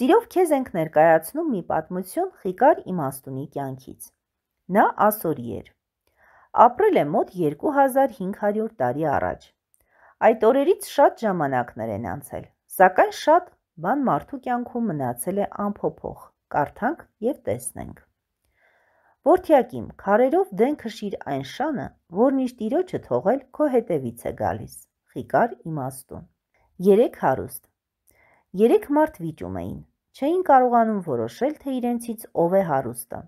Սիրով քեզ ենք ներկայացնում մի պատմություն Խիկար Իմաստունի կյանքից։ Նա ասորի էր։ Ապրել է մոտ 2500 տարի առաջ։ Այդ օրերից շատ ժամանակներ են անցել, սակայն շատ բան մարդու կյանքում մնացել է անփոփոխ։ Կարդանք եւ տեսնենք։ Որդյակիմ, քարերով դեն քշիր այն շանը, որն իշտ իրոջը թողել քո հետևից է գալիս։ Խիկար իմաստուն։ 3 հարուստ։ Երեք մարդ վիճում էին։ Չէին կարողանում որոշել, թե իրենցից ով է հարուստը։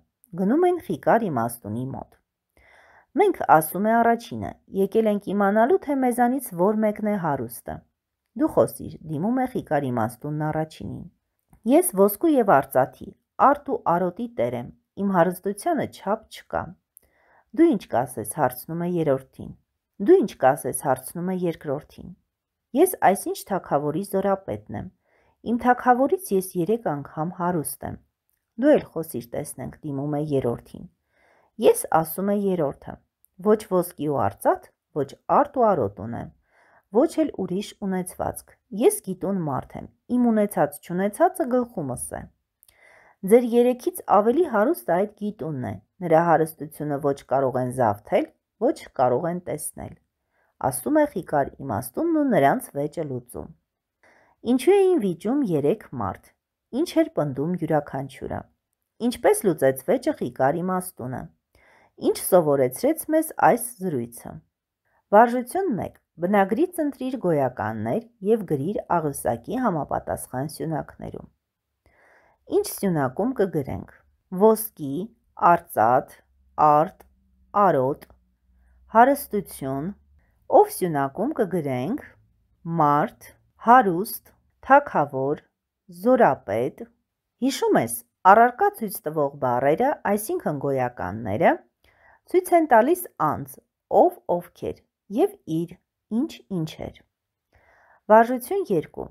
Գնում են խիկար իմաստունի մոտ։ Մենք ասում է առաջինը, եկել ենք իմանալու, թե մեզանից որ մեկն է հարուստը։ Դու խոսիր, դիմում է խիկար իմաստունն առաջինին։ Ես ոսկու եւ արծաթի, արդ ու արոտի տեր եմ, իմ հարստությունը չափ չկա։ Դու ինչ կասես, հարցնում է երրորդին։ Դու ինչ կասես, հարցնում է երկրորդին։ Ես այսինչ թակավորի զորապետն եմ։ Իմ թակավորից ես երեք անգամ հարուստ եմ։ Դու էլ խոսիր տեսնենք դիմում է երրորդին։ Ես ասում է երրորդը։ Ոչ ոսկի ու արծաթ, ոչ արտ ու արոտ ունեմ, ոչ էլ ուրիշ ունեցվածք։ Ես գիտուն մարդ եմ։ Իմ ունեցած չունեցածը գլխումս է։ Ձեր երեքից ավելի հարուստ այդ գիտունն է։ Նրա հարստությունը ոչ կարող են զավթել, ոչ կարող են տեսնել։ Ասում է Խիկար իմաստունն ու նրանց վեճը լուծում։ Ինչու էին վիճում երեք մարդ։ Ինչ էր պնդում յուրաքանչյուրը։ Ինչպես լուծեց վեճը Ղիկար իմաստունը։ Ինչ սովորեցրեց մեզ այս զրույցը։ Վարժություն 1. Բնագրի ծնտրիր գոյականներ եւ գրիր աղյուսակի համապատասխան սյունակներում։ Ինչ սյունակում կգրենք։ Ոսկի, արծաթ, արտ, արոտ, հարստություն, ով սյունակում կգրենք մարդ, հարուստ, թակավոր, զորապետ։ Հիշում ես, առարկա ցույց տվող բառերը, այսինքն գոյականները, ցույց են տալիս անձ, ով ովքեր եւ իր ինչ ինչ էր։ Վարժություն 2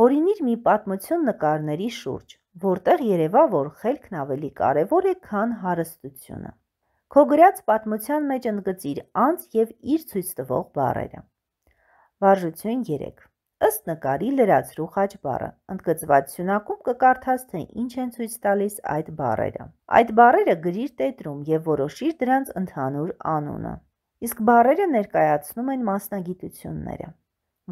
Հորինիր մի պատմություն նկարների շուրջ, որտեղ երևա, որ խելքն ավելի կարևոր է, քան հարստությունը։ Քո գրած պատմության մեջ ընդգծիր անձ եւ իր ցույց տվող բառերը։ Վարժություն 3 Ըստ նկարի լրացրու խաչ բառը, ընդգծված սյունակում կկարդաս, թե ինչ են ցույց տալիս այդ բառերը։ Այդ բառերը գրիր տետրում եւ որոշիր դրանց ընդհանուր անունը։ Իսկ բառերը ներկայացնում են մասնագիտությունները։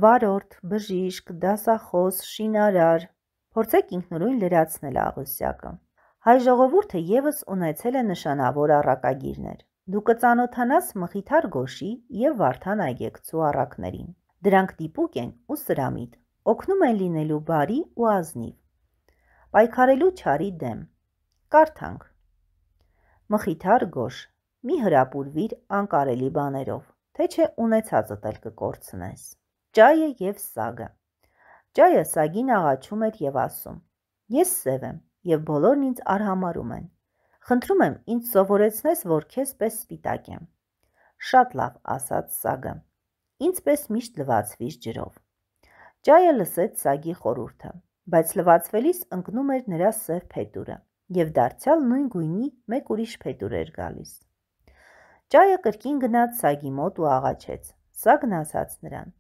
Վարորդ, բժիշկ, դասախոս, շինարար։ Փորձեք ինքնուրույն լրացնել աղյուսյակը։ Հայ ժողովուրդը եւս ունեցել է նշանավոր առակագիրներ։ Դու կծանոթանաս Մխիթար Գոշի եւ Վարդան Այգեկցու առակներին։ Դրանք դիպուկ են ու սրամիտ, օգնում են լինելու բարի ու ազնիվ։ Պայքարելու չարի դեմ։ Կարթանք։ Մխիթար գոշ, մի հրապուրվիր անկարելի բաներով, թե չէ ունեցածը տել կկորցնես։ Ճայը եւ սագը։ Ճայը սագին աղաչում էր եւ ասում. Ես սև եմ եւ բոլորն ինձ արհամարում են։ Խնդրում եմ ինձ սովորեցնես, որ քեզ պես սպիտակ եմ։ Շատ լավ, ասաց սագը։ Ինչպես միշտ լվացվիր ջրով։ Ջայը լսեց Սագի խորուրդը, բայց լվացվելիս ընկնում էր նրա սև փետուրը, եւ դարձյալ նույն գույնի մեկ ուրիշ փետուր էր գալիս։ Ջայը կրկին գնաց Սագի մոտ ու աղաչեց։ Սագն ասաց նրան.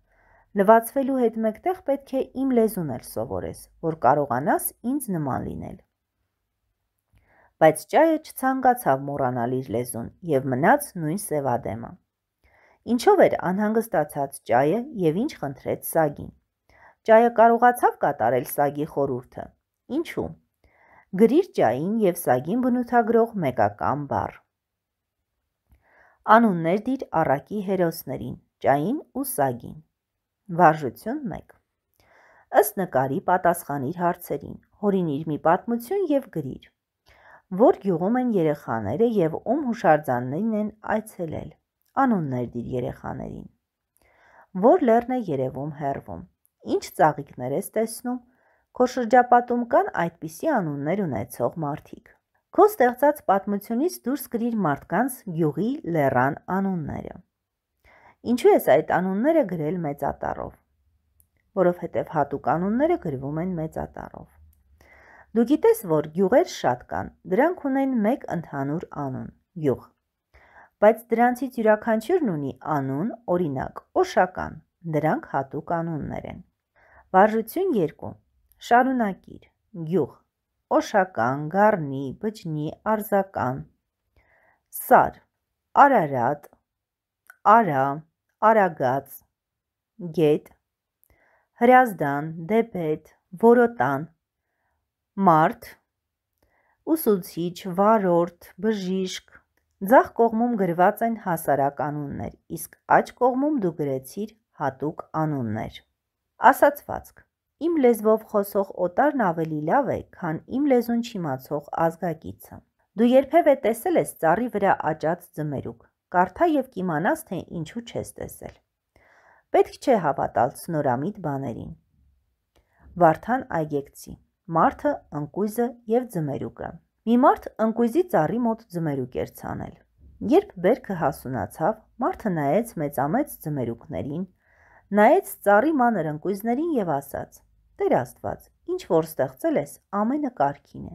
Լվացվելու հետ մեկտեղ պետք է իմ լեզուն էլ սովորես, որ կարողանաս ինձ նման լինել։ Բայց ճայը չցանկացավ մոռանալ իր լեզուն եւ մնաց նույն սևադեմը։ Ինչով էր անհանգստացած ճայը եւ ինչ խնդրեց Սագին։ Ճայը կարողացավ կատարել Սագի խորուրդը։ Ինչու։ Գրիր ճային եւ Սագին բնութագրող մեկական բառ։ Անուններ դիր առակի հերոսներին՝ ճային ու Սագին։ Վարժություն 1 ըստ նկարի պատասխանիր հարցերին, հորինիր մի պատմություն եւ գրիր։ Որ գյուղում են երեխաները եւ ում հուշարձաններին են այցելել անուններ դիր երեխաներին։ Որ լեռն է երևում հեռվում։ Ինչ ծաղիկներ ես տեսնում։ Քո շրջապատում կան այդպիսի անուններ ունեցող մարդիկ։ Քո ստեղծած պատմությունից դուրս գրիր մարդկանց յուղի լեռան անունները։ Ինչու ես այդ անունները գրել մեծատառով։ Որովհետև հատուկ անունները գրվում են մեծատառով։ Դու գիտես, որ գյուղեր շատ կան, դրանք ունեն մեկ ընդհանուր անուն՝ գյուղ բայց դրանցից յուրաքանչյուրն ունի անուն, օրինակ՝ Օշական, դրանք հատուկ անուններ են։ Վարժություն 2. Շարունակիր. Գյուղ. Օշական, Գառնի, Բջնի, Արզական։ Սար. Արարատ, Արա, Արագած, Գետ, Հրազդան, Դեպետ, Որոտան, Մարտ, Ուսուցիչ, Վարորդ, Բժիշկ, Ձախ կողմում գրված են հասարակ անուններ, իսկ աջ կողմում դու գրեցիր հատուկ անուններ։ Ասացվածք. Իմ լեզվով խոսող օտարն ավելի լավ է, քան իմ լեզուն չիմացող ազգագիցը։ Դու երբևէ տեսել ես ծառի վրա աճած ձմերուկ։ Կարթա եւ կիմանաս, թե ինչու չես տեսել։ Պետք չէ հավատալ սնորամիտ բաներին։ Վարդան Այգեկցի։ Մարթը, ընկույզը եւ ձմերուկը։ Մի մարդ ընկույզի ծառի մոտ ձմերուկ էր ցանել։ Երբ բերքը հասունացավ, մարդը նայեց մեծամեծ ձմերուկներին, նայեց ծառի մանր ընկույզներին եւ ասաց. «Տեր Աստված, ինչ որ ստեղծել ես, ամենը կարքին է»։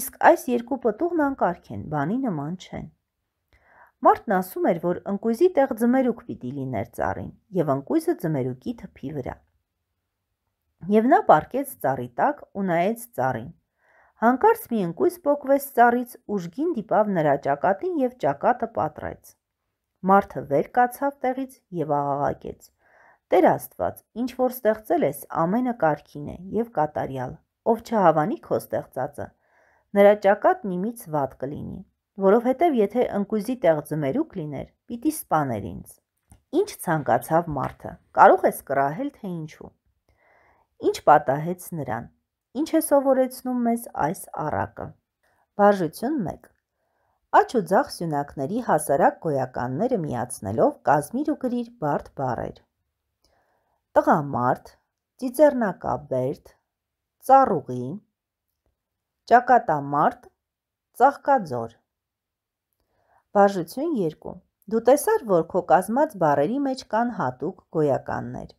Իսկ այս երկու պտուղն անկարգ են, բանի նման չեն։ Մարդն ասում էր, որ ընկույզի տեղ ձմերուկ պիտի լիներ ծառին, եւ ընկույզը ձմերուկի թփի վրա։ Եվ նա պարկեց ծառի տակ ու նայեց ծառին։ Հանկարծ մի ընկույս պոկվեց ծառից, ուժգին դիպավ նրա ճակատին եւ ճակատը պատրեց։ Մարդը վեր կացավ տեղից եւ աղաղակեց. Տեր Աստված, ինչ որ ստեղծել ես, ամենը կարքին է եւ կատարյալ։ Ով չհավանի քո ստեղծածը, նրա ճակատն իմից վատ կլինի, որովհետև եթե ընկուզի տեղ ձմերուկ լիներ, պիտի սպաներ ինձ։ Ինչ ցանկացավ մարդը։ Կարող ես կրահել թե ինչու։ Ինչ պատահեց նրան։ Ինչ է սովորեցնում մեզ այս առակը։ Բարժություն 1։ Աջ ու ձախ սյունակների հասարակ գոյականները միացնելով կազմիր ու գրիր բարդ բարեր։ Տղամարդ, ծիծեռնակաբերդ, ծառուղի, ճակատամարդ, ծաղկաձոր։ Բաժություն 2 Դու տեսար, որ քո կազմած բարերի մեջ կան հատուկ գոյականներ։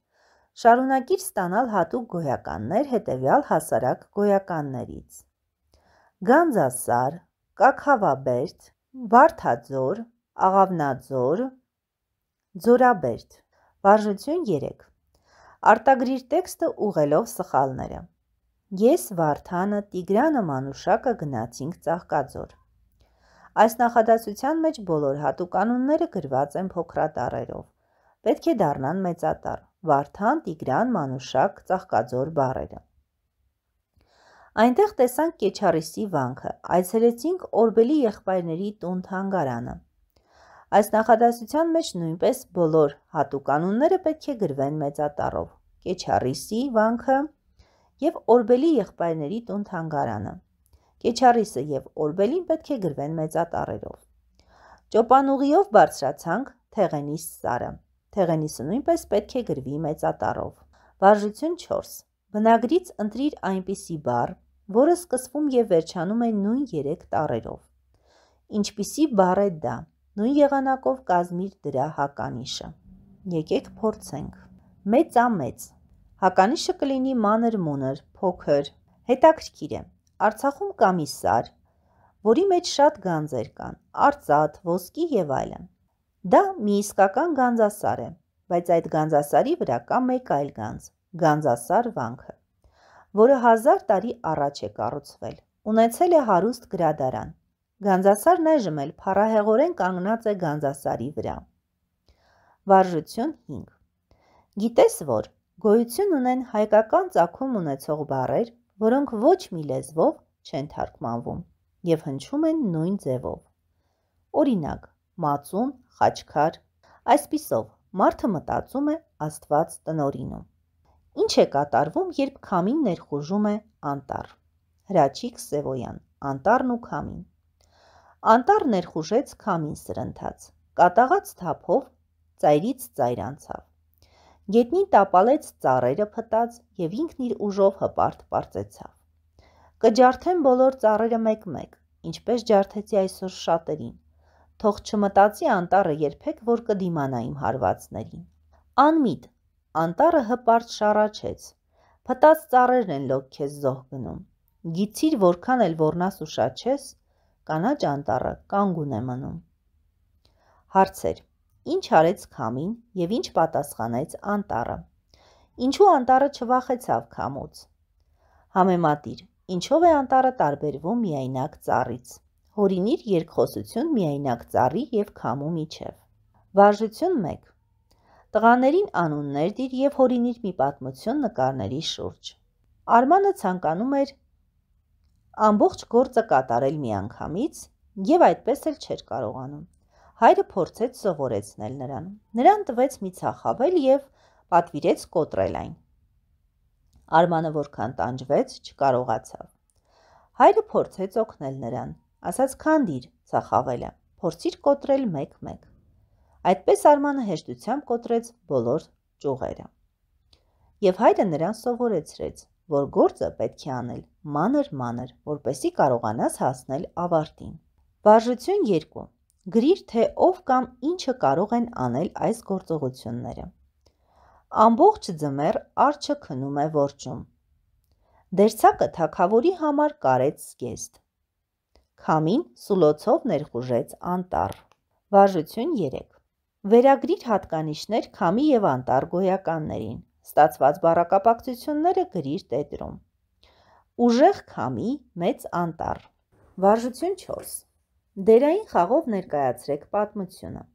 Շարունակիր ստանալ հատուկ գոյականներ հետևյալ հասարակ գոյականներից. Գանձասար, Կակհավաբերդ, Վարդաձոր, Աղավնաձոր, Ձորաբերդ։ Վարժություն 3։ Արտագրիր տեքստը ուղելով սխալները։ Ես Վարդանը Տիգրանը Մանուշակը գնացինք Ծաղկաձոր։ Այս նախադասության մեջ բոլոր հատուկանունները գրված են փոքրատառերով։ Պետք է դառնան մեծատառ։ Վարդան, Տիգրան, Մանուշակ, Ծաղկաձոր բարերը։ Այնտեղ տեսանք Կեչարիսի վանքը, այցելեցինք Օրբելի եղբայրների տուն թանգարանը։ Այս նախադասության մեջ նույնպես բոլոր հատուկանունները պետք է գրվեն մեծատառով։ Կեչարիսի վանքը եւ Օրբելի եղբայրների տուն թանգարանը։ Կեչարիսը եւ Օրբելին պետք է գրվեն մեծատառերով։ Ճոպանուղիով բարձրացանք Թեղենիս սարը։ Թեղենիսը նույնպես պետք է գրվի մեծատառով։ Վարժություն 4. Բնագրից ընտրիր այնպիսի բառ, որը սկսվում եւ վերջանում է նույն 3 տառերով։ Ինչպիսի բառ է դա։ Նույն եղանակով կազմիր դրա հականիշը։ Եկեք փորձենք։ Մեծամեծ։ Հականիշը կլինի մանր մունր, փոքր։ Հետաքրքիր է։ Արցախում կա մի սար, որի մեջ շատ գանձեր կան՝ արծաթ, ոսկի եւ այլն։ Դա մի իսկական գանձասար է, բայց այդ գանձասարի վրա կա մեկ այլ գանձ՝ գանձասար վանքը, որը հազար տարի առաջ է կառուցվել։ Ունեցել է հարուստ գրադարան։ Գանձասարն այժմ էլ փառահեղորեն կանգնած է գանձասարի վրա։ Վարժություն 5։ Գիտես որ գոյություն ունեն հայկական ծագում ունեցող բառեր, որոնք ոչ մի լեզվով չեն թարգմանվում եւ հնչում են նույն ձևով։ Օրինակ՝ մածուն, խաչքար։ Այսպիսով, մարդը մտածում է Աստված տնորինում։ Ինչ է կատարվում, երբ քամին ներխուժում է անտառ։ Հրաչիկ Սևոյան, անտառն ու քամին։ Անտառ ներխուժեց քամին սրընթաց։ Կատաղած թափով ծայրից ծայր անցավ։ Գետնին տապալեց ծառերը փտած եւ ինքն իր ուժով հպարտ պարծեցավ։ Կջարդեն բոլոր ծառերը մեկ-մեկ, ինչպես ջարդեցի այսօր շատերին թող չմտածի անտարը երբեք, որ կդիմանա իմ հարվածներին։ Անմիտ, անտարը հպարտ շարաչեց։ Փտած ծառերն են լոկ քեզ զոհ գնում։ Գիցիր որքան էլ ոռնաս ու շաչես, կանաչ անտարը կանգուն է մնում։ Հարցեր. Ինչ արեց քամին եւ ինչ պատասխանեց անտարը։ Ինչու անտարը չվախեցավ քամուց։ Համեմատիր, ինչով է անտարը տարբերվում միայնակ ծառից հորինիր երկխոսություն միայնակ ծառի եւ քամու միջև։ Վարժություն 1. Տղաներին անուններ դիր եւ հորինիր մի պատմություն նկարների շուրջ։ Արմանը ցանկանում էր ամբողջ գործը կատարել միանգամից եւ այդպես էլ չէր կարողանում։ Հայրը փորձեց սովորեցնել նրան։ Նրան տվեց մի ցախավել եւ պատվիրեց կոտրել այն։ Արմանը որքան տանջվեց, չկարողացավ։ Հայրը փորձեց օգնել նրան ասաց քանդիր ծախավելը, փորձիր կոտրել մեկ-մեկ։ Այդպես Արմանը հեշտությամբ կոտրեց բոլոր ճյուղերը։ Եվ հայրը նրան սովորեցրեց, որ գործը պետք է անել մանր-մանր, որպեսի կարողանաս հասնել ավարտին։ Վարժություն 2 գրիր, թե ով կամ ինչը կարող են անել այս գործողությունները։ Ամբողջ ձմեր արջը քնում է որջում։ Դերցակը թակավորի համար կարեց սկեստ։ Քամին սուլոցով ներխուժեց անտառ։ Վարժություն 3։ Վերագրիր հատկանիշներ քամի եւ անտառ գոյականներին։ Ստացված բառակապակցությունները գրիր տետրում։ Ուժեղ քամի մեծ անտառ։ Վարժություն 4։ Դերային խաղով ներկայացրեք պատմությունը։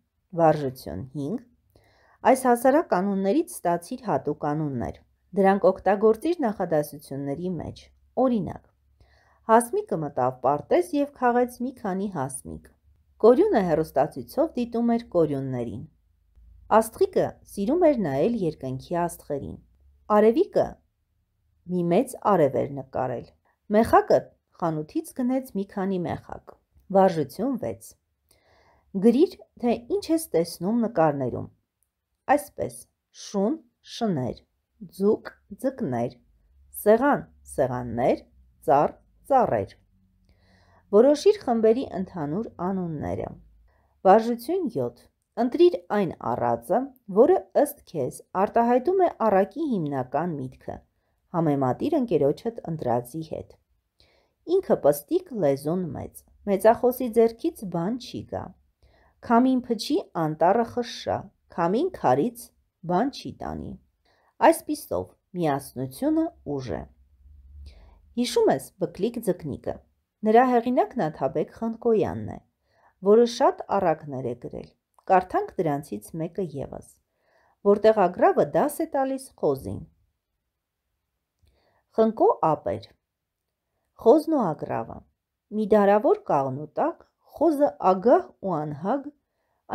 Վարժություն 5։ Այս հասարակ կանոններից ստացիր հատուկ կանոններ։ Դրանք օգտագործիր նախադասությունների մեջ։ Օրինակ. Հասմիկը մտավ պարտես և քաղեց մի քանի հասմիկ։ Կորյունը հերոստացույցով դիտում էր կորյուններին։ Աստղիկը սիրում էր նայել երկնքի աստղերին։ Արևիկը մի մեծ արև էր նկարել։ Մեղակը խանութից գնեց մի քանի մեղակ։ Վարժություն 6։ Գրիր, թե ինչ ես տեսնում նկարներում։ Այսպես. շուն, շներ, ձուկ, ձկներ, սեղան, սեղաններ, ծառ, ծառեր։ Որոշիր խմբերի ընդհանուր անունները։ Վարժություն 7. Ընտրիր այն առածը, որը ըստ քեզ արտահայտում է առակի հիմնական միտքը։ Համեմատիր ընկերոջդ ընտրածի հետ։ Ինքը պստիկ լեզուն մեծ։ Մեծախոսի ձերքից բան չի գա։ Քամին փչի անտառը խշշա, քամին քարից բան չի տանի։ Այսպիսով միասնությունը ուժ է։ Հիշում ես Բկլիկ ձկնիկը։ Նրա հեղինակն Աթաբեկ Խնկոյանն է, որը շատ առակներ է գրել։ Կարդանք դրանցից մեկը եւս, որտեղ ագրավը դաս է տալիս խոզին։ Խնկո ապեր։ Խոզն ու ագրավը։ Մի դարավոր կաղնուտակ խոզը ագահ ու անհագ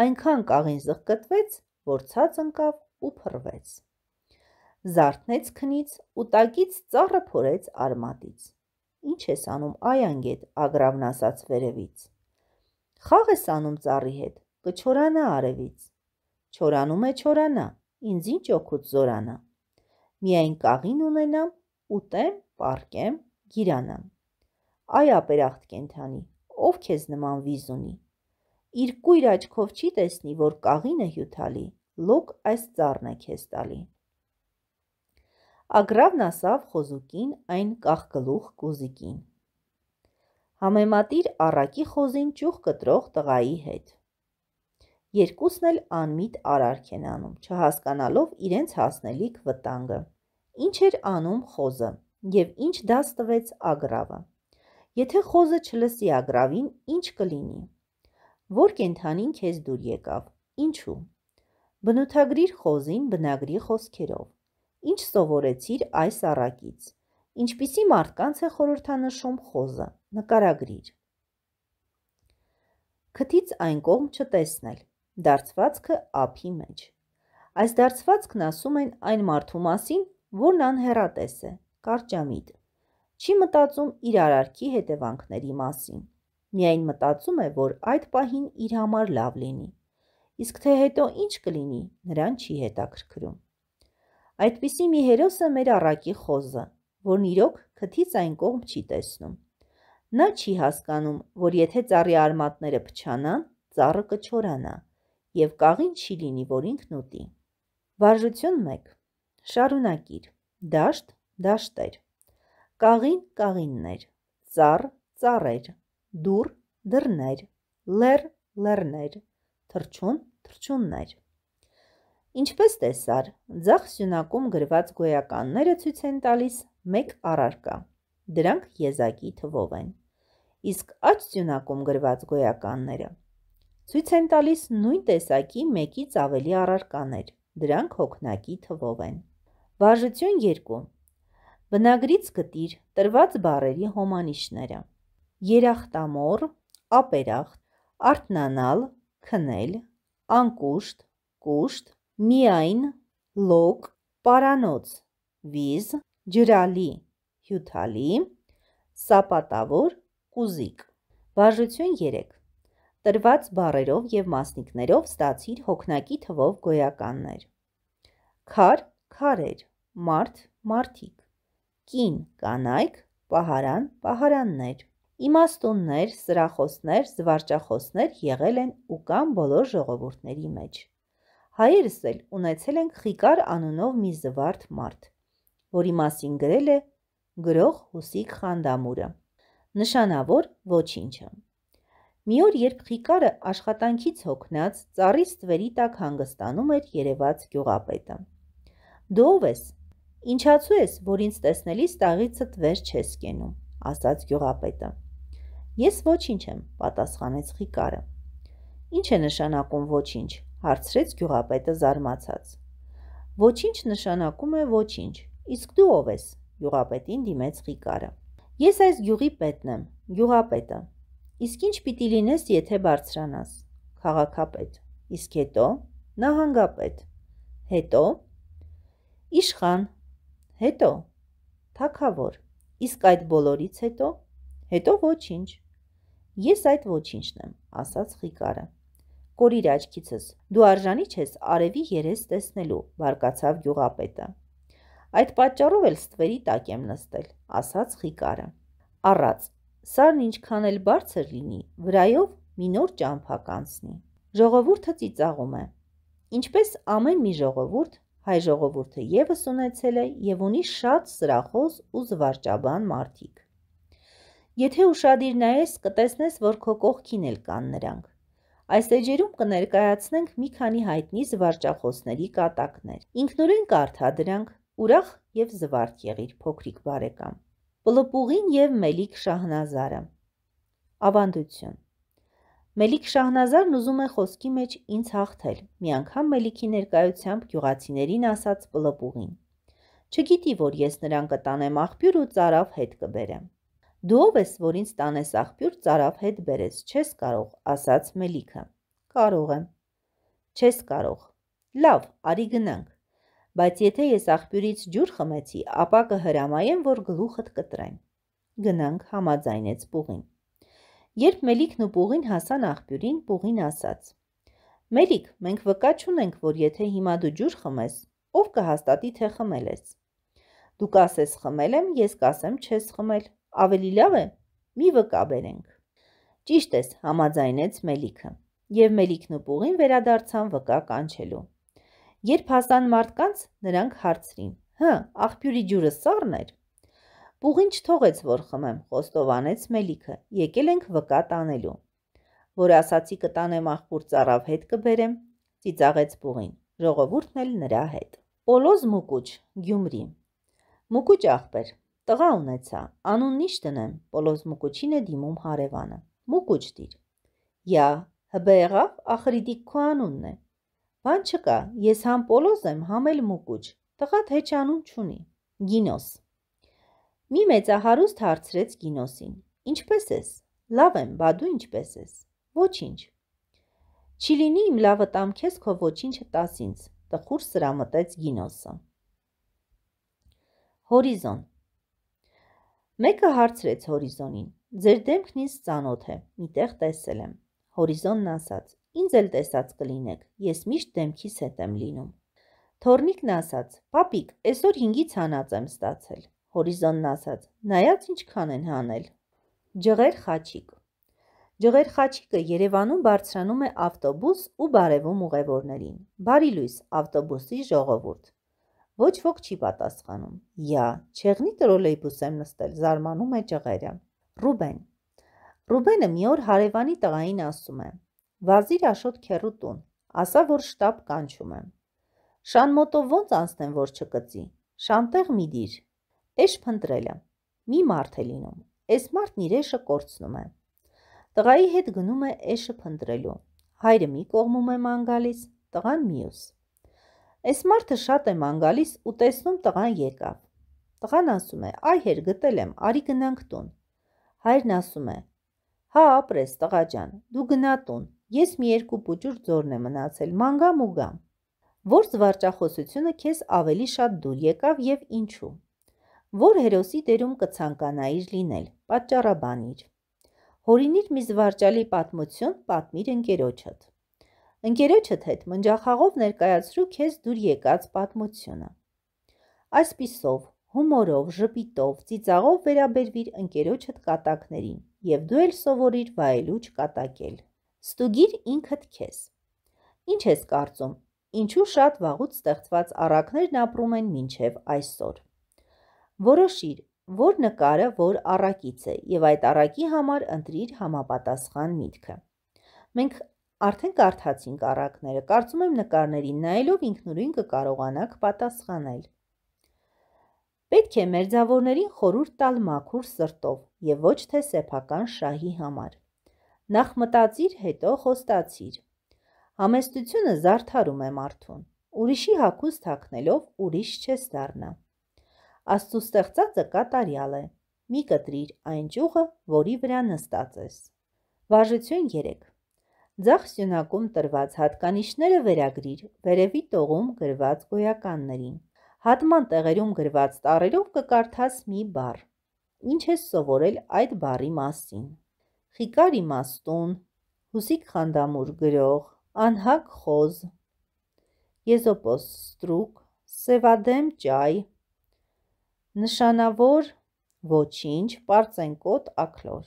այնքան կաղին զղկտվեց, որ ցած ընկավ ու փռվեց։ Զարթնեց քնից ու տակից ծառը փորեց արմատից։ Ինչ ես անում այ անգետ ագրավն ասաց վերևից։ Խաղ ես անում ծառի հետ, կչորանա արևից։ Չորանում է չորանա, ինձ ինչ օգուտ զորանա։ Միայն կաղին ունենամ, ուտեմ, պարկեմ, գիրանամ։ Այ ապերախտ կենթանի, ով քեզ նման վիզ ունի։ Իր կույր աչքով չի տեսնի, որ կաղին է հյութալի, լոկ այս ծառն է քեզ տալի։ Ագրավն ասավ խոզուկին այն կախգլուխ կուզիկին։ Համեմատիր առակի խոզին ճուղ կտրող տղայի հետ։ Երկուսն էլ անմիտ արարք են անում, չհասկանալով իրենց հասնելիք վտանգը։ Ինչ էր անում խոզը եւ ինչ դաս տվեց ագրավը։ Եթե խոզը չլսի ագրավին, ինչ կլինի։ Որ կենթանին քեզ դուր եկավ։ Ինչու։ Բնութագրիր խոզին բնագրի խոսքերով Ինչ սովորեցիր այս առակից։ Ինչպիսի մարդկանց է խորհրդանշում խոզը։ Նկարագրիր։ Քթից այն կողմ չտեսնել։ Դարձվածքը ափի մեջ։ Այս դարձվածքն ասում են այն մարդու մասին, որն անհերատես է, կարճամիտ։ Չի մտածում իր արարքի հետևանքների մասին։ Միայն մտածում է, որ այդ պահին իր համար լավ լինի։ Իսկ թե հետո ինչ կլինի, նրան չի հետաքրքրում։ Այդպիսի մի հերոսը մեր առակի խոզը, որն իրոք քթից այն կողմ չի տեսնում։ Նա չի հասկանում, որ եթե ծառի արմատները փչանան, ծառը կչորանա եւ կաղին չի լինի, որ ինքն ուտի։ Վարժություն 1. Շարունակիր. Դաշտ, դաշտեր։ Կաղին, կաղիններ։ Ծառ, ծառեր։ Դուր, դռներ։ Լեռ, լեռներ։ Թրջուն, թրջուններ։ Ինչպես տեսար, ձախ սյունակում գրված գոյականները ցույց են տալիս մեկ առարկա։ Դրանք եզակի թվով են։ Իսկ աջ սյունակում գրված գոյականները ցույց են տալիս նույն տեսակի մեկից ավելի առարկաներ։ Դրանք հոգնակի թվով են։ Վարժություն 2։ Բնագրից գտիր տրված բառերի հոմանիշները։ Երախտամոր, ապերախտ, արտնանալ, քնել, անկուշտ, կուշտ, միայն լոկ պարանոց, վիզ, ջրալի, հյութալի, սապատավոր կուզիկ։ Վարժություն 3 տրված բարերով և մասնիկներով ստացիր հոգնակի թվով գոյականներ։ Քար, քարեր, մարդ, մարդիկ, կին, կանայք, պահարան, պահարաններ, իմաստուններ, սրախոսներ, զվարճախոսներ եղել են ու կան բոլոր ժողովուրդների մեջ հայերս էլ ունեցել ենք խիկար անունով մի զվարթ մարդ, որի մասին գրել է գրող Հուսիկ Խանդամուրը։ Նշանավոր ոչինչը։ Մի օր, երբ խիկարը աշխատանքից հոգնած ծառի ստվերի տակ հանգստանում էր Երևած գյուղապետը։ «Դու ով ես, ինչացու ես, որ ինձ տեսնելիս տաղիցդ վեր չես կենում», ասաց գյուղապետը։ «Ես ոչինչ եմ», պատասխանեց խիկարը։ «Ինչ է նշանակում ոչինչ» հարցրեց գյուղապետը զարմացած։ Ոչինչ նշանակում է ոչինչ։ Իսկ դու ով ես։ Գյուղապետին դիմեց Ղիկարը։ Ես այս գյուղի պետն եմ, գյուղապետը։ Իսկ ինչ պիտի լինես, եթե բարձրանաս։ Խաղակապետ։ Իսկ հետո նահանգապետ։ Հետո իշխան։ Հետո թակավոր։ Իսկ այդ բոլորից հետո հետո ոչինչ։ Ես այդ ոչինչն եմ, ասաց Ղիկարը կորիր աչքիցս, դու արժանի չես արևի երես տեսնելու, բարկացավ գյուղապետը։ Այդ պատճառով էլ ստվերի տակ եմ նստել, ասաց խիկարը։ Առած, սարն ինչքան էլ բարձր լինի, վրայով մի նոր ճամփա կանցնի։ Ժողովուրդը ծիծաղում է։ Ինչպես ամեն մի ժողովուրդ, հայ ժողովուրդը եւս ունեցել է եւ ունի շատ սրախոս ու զվարճաբան մարդիկ։ Եթե ուրشادիր նայես, կտեսնես, որ քո կողքին էլ կան նրանք։ Այս էջերում կներկայացնենք մի քանի հայտնի զվարճախոսների կատակներ։ Ինքնուրեն կարդադրանք, հա ուրախ եւ զվարթ եղիր փոքրիկ բարեկամ։ Պլպուղին եւ Մելիք Շահնազարը։ Ավանդություն։ Մելիք Շահնազարն ուզում է խոսքի մեջ ինձ հաղթել։ Մի անգամ Մելիքի ներկայությամբ գյուղացիներին ասաց Պլպուղին. Չգիտի, որ ես նրան կտանեմ աղբյուր ու ծարավ հետ կբերեմ։ Դու ով ես, որ ինձ տանես աղբյուր ծարավ հետ բերես, չես կարող, ասաց Մելիքը։ Կարող եմ։ Չես կարող։ Լավ, արի գնանք։ Բայց եթե ես աղբյուրից ջուր խմեցի, ապա կհրամայեմ, որ գլուխդ կտրեմ։ Գնանք համաձայնեց Պուղին։ Երբ Մելիքն ու Պուղին հասան աղբյուրին, Պուղին ասաց. Մելիք, մենք վկաչ ունենք, որ եթե հիմա դու ջուր խմես, ով կհաստատի, թե խմել ես։ Դու կասես խմել եմ, ես կասեմ չես խմել, ավելի լավ է մի վկա բերենք։ Ճիշտ ես, համաձայնեց Մելիքը, եւ Մելիքն ու Պուղին վերադարձան վկա կանչելու։ Երբ հասան մարդկանց, նրանք հարցրին. «Հա, աղբյուրի ջուրը սառն էր»։ Պուղին չթողեց, որ խմեմ, խոստովանեց Մելիքը։ Եկել ենք վկա տանելու։ Որ ասացի կտանեմ աղբուր ծառավ հետ կբերեմ, ծիծաղեց Պուղին։ Ժողովուրդն էլ նրա հետ։ Պոլոզ Մուկուչ, Գյումրի։ Մուկուչ ախպեր, Տղա ունեցա, անուն ի՞նչ դնեմ, Պոլոզ Մուկուչին է դիմում հարևանը։ Մուկուչ դիր։ Յա, հբե եղավ, ախրիդիկ քո անունն է։ Բան չկա, ես համ Պոլոզ եմ, համ էլ Մուկուչ։ Տղա թե չանուն չունի։ Գինոս։ Մի մեծահարուստ հարցրեց Գինոսին. Ինչպե՞ս ես։ Լավ եմ, բա դու ինչպե՞ս ես։ Ոչինչ։ Չի լինի իմ լավը տամ քեզ, քո ոչինչը տաս ինձ։ Տխուր սրամտեց Գինոսը։ Հորիզոն Մեկը հարցրեց հորիզոնին. Ձեր դեմքն ինձ ծանոթ է, միտեղ տեսել եմ։ Հորիզոնն ասաց. Ինձ էլ տեսած կլինեք, ես միշտ դեմքիս հետ եմ լինում։ Թորնիկն ասաց. Պապիկ, այսօր 5-ից հանած եմ ստացել։ Հորիզոնն ասաց. Նայած ինչքան են հանել։ Ջղեր խաչիկ։ Ջղեր խաչիկը Երևանում բարձրանում է ավտոբուս ու բարևում ուղևորներին։ Բարի լույս, ավտոբուսի ժողովուրդ։ Ոչ ոք չի պատասխանում։ Յա, չեղնի տրոլեյբուս եմ նստել, զարմանում է ճղերը։ Ռուբեն։ Ռուբենը մի օր հարևանի տղային ասում է. Վազիր Աշոտ քերու տուն, ասա որ շտապ կանչում եմ։ Շան մոտով ոնց անցնեմ, որ չկծի։ Շանտեղ մի դիր։ Էշ փնտրելը։ Մի մարդ է լինում։ Էս մարդն իր էշը կորցնում է։ Տղայի հետ գնում է էշը փնտրելու։ Հայրը մի կողմում է ման գալիս, տղան մյուս։ մի Այս մարդը շատ եմ անգալիս ու տեսնում տղան եկավ։ Տղան ասում է, այ հեր գտել եմ, արի գնանք տուն։ Հայրն ասում է, հա ապրես տղա ջան, դու գնա տուն, ես մի երկու պուճուր ձորն է մնացել, մանգամ ու գամ։ Որ զվարճախոսությունը քեզ ավելի շատ դուր եկավ և ինչու։ Որ հերոսի դերում կծանկանայիր լինել, պատճառաբանիր։ Հորինիր մի զվարճալի պատմություն պատմիր ընկերոջըդ։ Ընկերոջդ հետ մնջախաղով ներկայացրու քեզ դուր եկած պատմությունը։ Այսպիսով, հումորով, ժպիտով, ծիծաղով վերաբերվիր ընկերոջդ կատակներին եւ դու էլ սովորիր վայելուչ կատակել։ Ստուգիր ինքդ քեզ։ Ինչ ես կարծում, ինչու շատ վաղուց ստեղծված առակներն ապրում են մինչև այսօր։ Որոշիր, որ նկարը որ առակից է եւ այդ առակի համար ընտրիր համապատասխան միտքը։ Մենք Արդեն կարդացինք առակները, կարծում եմ նկարներին նայելով ինքնուրույն կկարողանաք պատասխանել։ Պետք է մերձավորներին խորուրդ տալ մաքուր սրտով եւ ոչ թե սեփական շահի համար։ Նախ մտածիր, հետո խոստացիր։ Համեստությունը զարթարում է մարդուն։ Ուրիշի հակուս թակնելով ուրիշ չես դառնա։ Աստծո ստեղծածը կատարյալ է։ Մի կտրիր այն ճյուղը, որի վրա նստած ես։ Վարժություն 3 Ձախ սյունակում տրված հատկանիշները վերագրիր վերևի տողում գրված գոյականներին։ Հատման տեղերում գրված տառերով կկարդաս մի բառ։ Ինչ ես սովորել այդ բառի մասին։ Խիկար իմաստուն, հուսիկ խանդամուր գրող, անհակ խոզ, եզոպոս ստրուկ, սևադեմ ճայ, նշանավոր ոչինչ, պարծենկոտ ակլոր։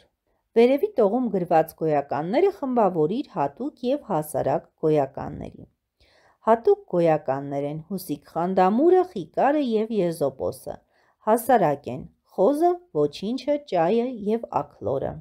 Վերևի տողում գրված գոյականները խմբավորիր հատուկ եւ հասարակ գոյականների։ Հատուկ գոյականներ են հուսիկ խանդամուրը, խիկարը եւ եզոպոսը։ Հասարակ են խոզը, ոչինչը, ճայը եւ ակլորը։